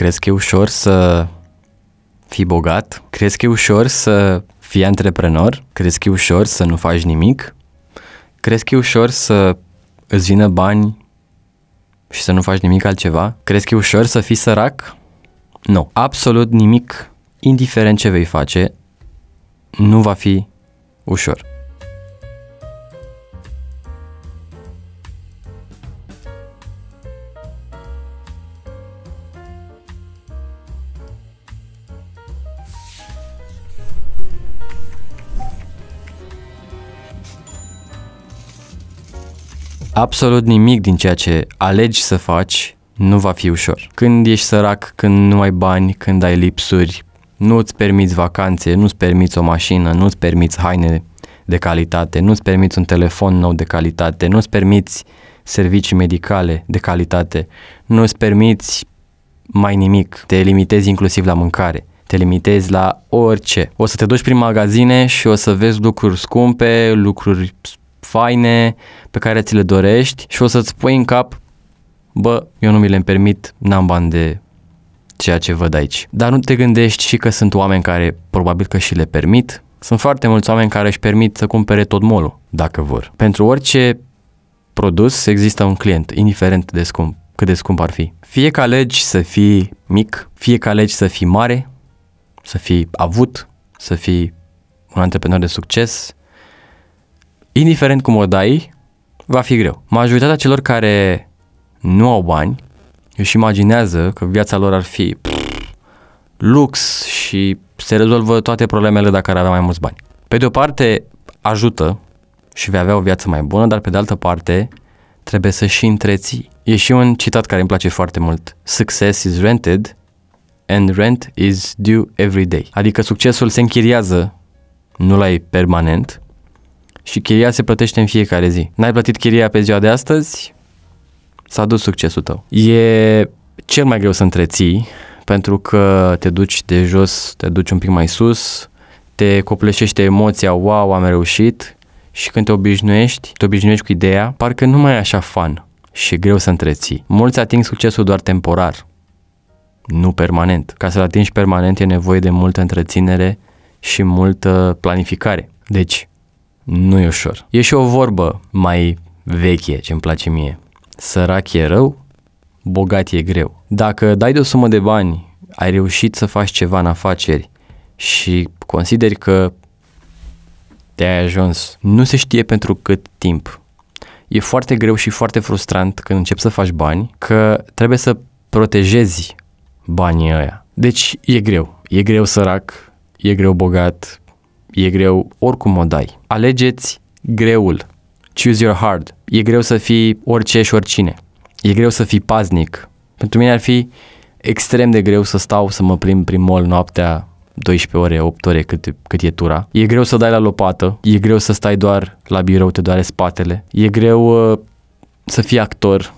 Crezi că e ușor să fii bogat? Crezi că e ușor să fii antreprenor? Crezi că e ușor să nu faci nimic? Crezi că e ușor să îți vină bani și să nu faci nimic altceva? Crezi că e ușor să fii sărac? Nu. Absolut nimic, indiferent ce vei face, nu va fi ușor. absolut nimic din ceea ce alegi să faci nu va fi ușor. Când ești sărac, când nu ai bani, când ai lipsuri, nu îți permiți vacanțe, nu îți permiți o mașină, nu îți permiți haine de calitate, nu îți permiți un telefon nou de calitate, nu îți permiți servicii medicale de calitate, nu îți permiți mai nimic, te limitezi inclusiv la mâncare te limitezi la orice. O să te duci prin magazine și o să vezi lucruri scumpe, lucruri faine, pe care ți le dorești și o să-ți pui în cap, bă, eu nu mi le permit, n-am bani de ceea ce văd aici. Dar nu te gândești și că sunt oameni care probabil că și le permit. Sunt foarte mulți oameni care își permit să cumpere tot molul, dacă vor. Pentru orice produs există un client, indiferent de scump, cât de scump ar fi. Fie că alegi să fii mic, fie că alegi să fii mare, să fii avut, să fii un antreprenor de succes, indiferent cum o dai, va fi greu. Majoritatea celor care nu au bani își imaginează că viața lor ar fi pff, lux și se rezolvă toate problemele dacă ar avea mai mulți bani. Pe de o parte, ajută și vei avea o viață mai bună, dar pe de altă parte, trebuie să și întreții. E și un citat care îmi place foarte mult. Success is rented and rent is due every day. Adică succesul se închiriază, nu l-ai permanent, și chiria se plătește în fiecare zi. N-ai plătit chiria pe ziua de astăzi, s-a dus succesul tău. E cel mai greu să întreții pentru că te duci de jos, te duci un pic mai sus, te copleșește emoția, wow, am reușit și când te obișnuiești, te obișnuiești cu ideea, parcă nu mai e așa fan și e greu să întreții. Mulți ating succesul doar temporar, nu permanent. Ca să-l atingi permanent e nevoie de multă întreținere și multă planificare. Deci, nu e ușor. E și o vorbă mai veche ce îmi place mie. Sărac e rău, bogat e greu. Dacă dai de o sumă de bani, ai reușit să faci ceva în afaceri și consideri că te-ai ajuns, nu se știe pentru cât timp. E foarte greu și foarte frustrant când începi să faci bani, că trebuie să protejezi banii ăia. Deci e greu. E greu sărac, e greu bogat, e greu oricum o dai. Alegeți greul. Choose your hard. E greu să fii orice și oricine. E greu să fii paznic. Pentru mine ar fi extrem de greu să stau să mă plimb prin mall noaptea 12 ore, 8 ore cât, cât e tura. E greu să dai la lopată, e greu să stai doar la birou, te doare spatele. E greu uh, să fii actor,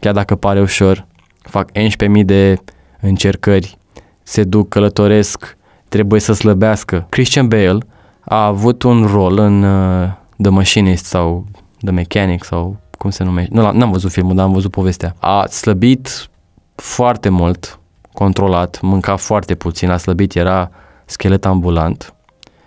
chiar dacă pare ușor. Fac 11.000 de încercări, se duc, călătoresc, trebuie să slăbească. Christian Bale a avut un rol în uh, The Machinist sau The Mechanic sau cum se numește. Nu, n-am văzut filmul, dar am văzut povestea. A slăbit foarte mult, controlat, mânca foarte puțin, a slăbit, era schelet ambulant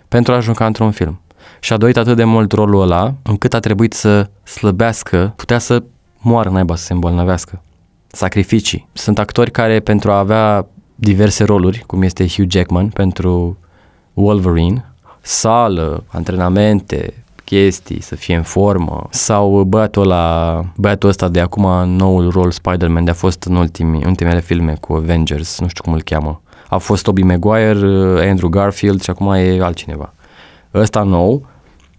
pentru a juca într-un film. Și a doit atât de mult rolul ăla, încât a trebuit să slăbească, putea să moară naiba să se îmbolnăvească. Sacrificii. Sunt actori care pentru a avea diverse roluri, cum este Hugh Jackman pentru Wolverine, sală, antrenamente, chestii, să fie în formă. Sau băiatul, ăla, băiatul ăsta de acum, noul rol Spider-Man, de a fost în ultimii, ultimele filme cu Avengers, nu știu cum îl cheamă. A fost Tobey Maguire, uh, Andrew Garfield și acum e altcineva. Ăsta nou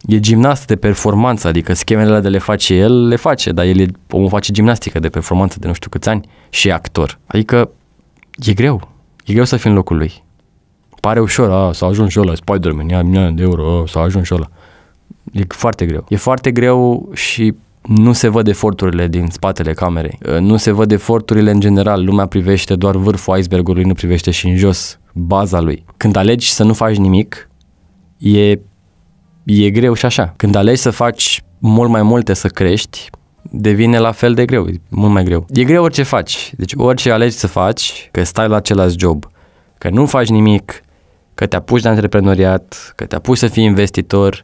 e gimnast de performanță, adică schemele alea de le face el, le face, dar el e, omul face gimnastică de performanță de nu știu câți ani și e actor. Adică e greu, E greu să fii în locul lui. Pare ușor, a, să ajungi la Spider-Man, ia milioane de euro, să ajungi la. E foarte greu. E foarte greu și nu se văd eforturile din spatele camerei. Nu se văd eforturile în general. Lumea privește doar vârful icebergului, nu privește și în jos baza lui. Când alegi să nu faci nimic, e, e greu și așa. Când alegi să faci mult mai multe, să crești, devine la fel de greu, mult mai greu. E greu orice faci, deci orice alegi să faci, că stai la același job, că nu faci nimic, că te apuci de antreprenoriat, că te apuci să fii investitor,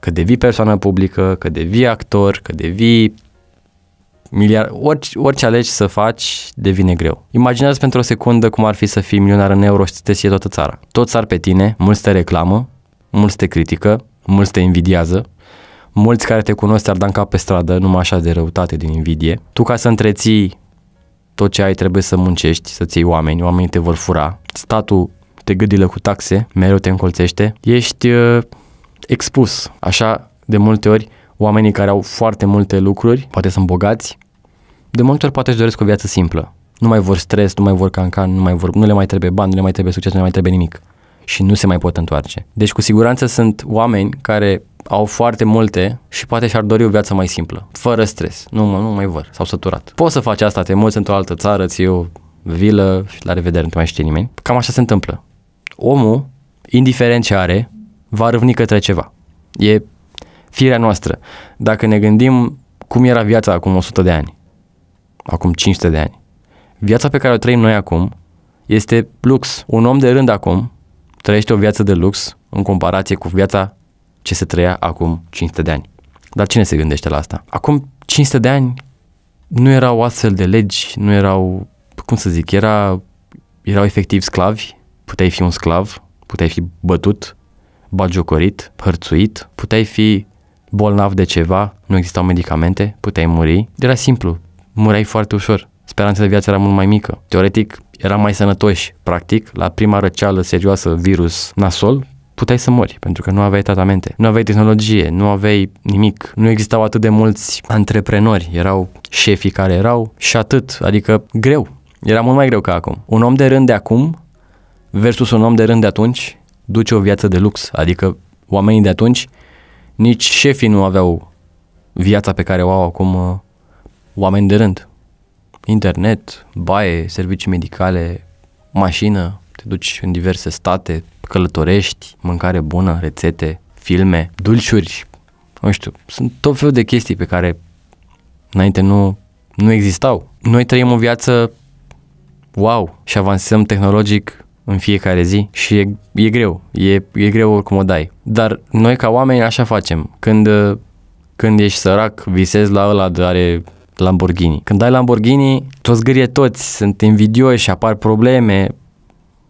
că devii persoană publică, că devii actor, că devii miliard, orice, orice alegi să faci devine greu. Imaginează pentru o secundă cum ar fi să fii milionar în euro și să te sie toată țara. Toți ar pe tine, mulți te reclamă, mulți te critică, mulți te invidiază, mulți care te cunosc te-ar da în cap pe stradă, numai așa de răutate, din invidie. Tu ca să întreții tot ce ai trebuie să muncești, să-ți iei oameni, oamenii te vor fura. Statul te gâdilă cu taxe, mereu te încolțește. Ești uh, expus. Așa, de multe ori, oamenii care au foarte multe lucruri, poate sunt bogați, de multe ori poate își doresc o viață simplă. Nu mai vor stres, nu mai vor cancan, nu, mai vor, nu le mai trebuie bani, nu le mai trebuie succes, nu le mai trebuie nimic. Și nu se mai pot întoarce. Deci cu siguranță sunt oameni care au foarte multe și poate și-ar dori o viață mai simplă, fără stres. Nu, mă, nu mai vor, s-au săturat. Poți să faci asta, te mulți într-o altă țară, ți o vilă și la revedere, nu te mai știe nimeni. Cam așa se întâmplă. Omul, indiferent ce are, va râvni către ceva. E firea noastră. Dacă ne gândim cum era viața acum 100 de ani, acum 500 de ani, viața pe care o trăim noi acum este lux. Un om de rând acum trăiește o viață de lux în comparație cu viața ce se trăia acum 500 de ani. Dar cine se gândește la asta? Acum 500 de ani nu erau astfel de legi, nu erau, cum să zic, era, erau efectiv sclavi, puteai fi un sclav, puteai fi bătut, bagiocorit, hărțuit, puteai fi bolnav de ceva, nu existau medicamente, puteai muri. Era simplu, mureai foarte ușor, speranța de viață era mult mai mică. Teoretic, eram mai sănătoși, practic, la prima răceală serioasă virus nasol, puteai să mori pentru că nu aveai tratamente, nu aveai tehnologie, nu aveai nimic, nu existau atât de mulți antreprenori, erau șefii care erau și atât, adică greu. Era mult mai greu ca acum. Un om de rând de acum versus un om de rând de atunci duce o viață de lux, adică oamenii de atunci, nici șefii nu aveau viața pe care o au acum uh, oameni de rând. Internet, baie, servicii medicale, mașină, duci în diverse state, călătorești, mâncare bună, rețete, filme, dulciuri, nu știu, sunt tot felul de chestii pe care înainte nu, nu existau. Noi trăim o viață wow și avansăm tehnologic în fiecare zi și e, e greu, e, e greu oricum o dai. Dar noi ca oameni așa facem. Când, când ești sărac, visezi la ăla de are Lamborghini. Când ai Lamborghini, toți gârie toți, sunt invidioși, apar probleme,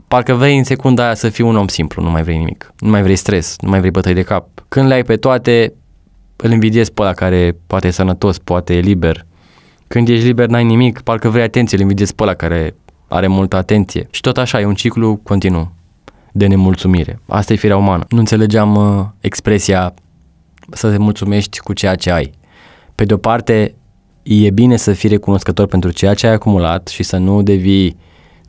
parcă vrei în secunda aia să fii un om simplu, nu mai vrei nimic. Nu mai vrei stres, nu mai vrei bătăi de cap. Când le ai pe toate, îl invidiezi pe ăla care poate e sănătos, poate e liber. Când ești liber, n-ai nimic, parcă vrei atenție, îl invidiezi pe ăla care are multă atenție. Și tot așa, e un ciclu continuu de nemulțumire. Asta e firea umană. Nu înțelegeam uh, expresia să te mulțumești cu ceea ce ai. Pe de o parte, e bine să fii recunoscător pentru ceea ce ai acumulat și să nu devii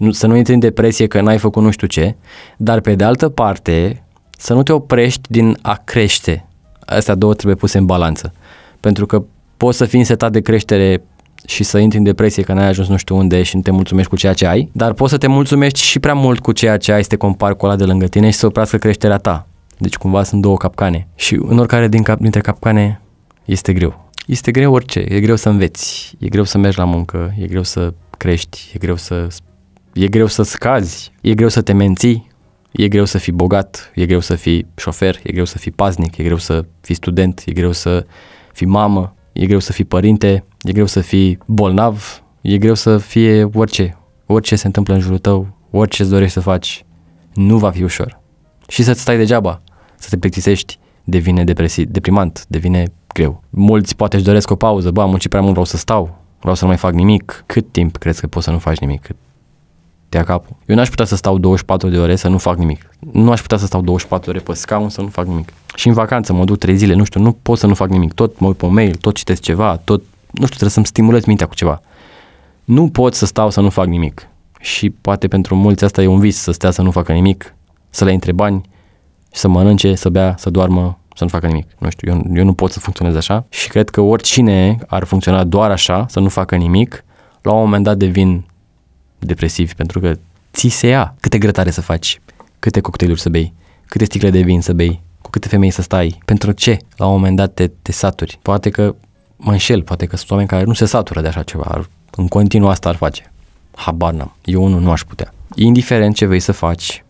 să nu intri în depresie că n-ai făcut nu știu ce, dar pe de altă parte să nu te oprești din a crește. Astea două trebuie puse în balanță. Pentru că poți să fii însetat de creștere și să intri în depresie că n-ai ajuns nu știu unde și nu te mulțumești cu ceea ce ai, dar poți să te mulțumești și prea mult cu ceea ce ai, să te compari cu ăla de lângă tine și să oprească creșterea ta. Deci cumva sunt două capcane. Și în oricare din cap, dintre capcane este greu. Este greu orice, e greu să înveți, e greu să mergi la muncă, e greu să crești, e greu să e greu să scazi, e greu să te menții, e greu să fii bogat, e greu să fii șofer, e greu să fii paznic, e greu să fii student, e greu să fii mamă, e greu să fii părinte, e greu să fii bolnav, e greu să fie orice, orice se întâmplă în jurul tău, orice îți dorești să faci, nu va fi ușor. Și să-ți stai degeaba, să te plictisești, devine depresi- deprimant, devine greu. Mulți poate își doresc o pauză, bă, am muncit prea mult, vreau să stau, vreau să nu mai fac nimic. Cât timp crezi că poți să nu faci nimic? Cât ia capul. Eu n-aș putea să stau 24 de ore să nu fac nimic. Nu aș putea să stau 24 de ore pe scaun să nu fac nimic. Și în vacanță mă duc 3 zile, nu știu, nu pot să nu fac nimic. Tot mă uit pe mail, tot citesc ceva, tot, nu știu, trebuie să-mi stimulez mintea cu ceva. Nu pot să stau să nu fac nimic. Și poate pentru mulți asta e un vis, să stea să nu facă nimic, să le intre bani, să mănânce, să bea, să doarmă, să nu facă nimic. Nu știu, eu, eu nu pot să funcționez așa și cred că oricine ar funcționa doar așa, să nu facă nimic, la un moment dat devin depresivi pentru că ți se ia câte grătare să faci, câte cocktailuri să bei, câte sticle de vin să bei, cu câte femei să stai, pentru ce la un moment dat te, te saturi. Poate că mă înșel, poate că sunt oameni care nu se satură de așa ceva, ar, în continuu asta ar face. Habar n-am, eu unul nu aș putea. Indiferent ce vei să faci,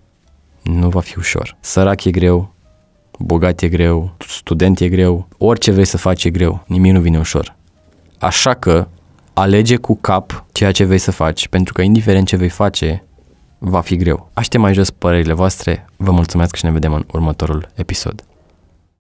nu va fi ușor. Sărac e greu, bogat e greu, student e greu, orice vrei să faci e greu, nimic nu vine ușor. Așa că alege cu cap ceea ce vei să faci, pentru că indiferent ce vei face, va fi greu. Aștept mai jos părerile voastre, vă mulțumesc și ne vedem în următorul episod.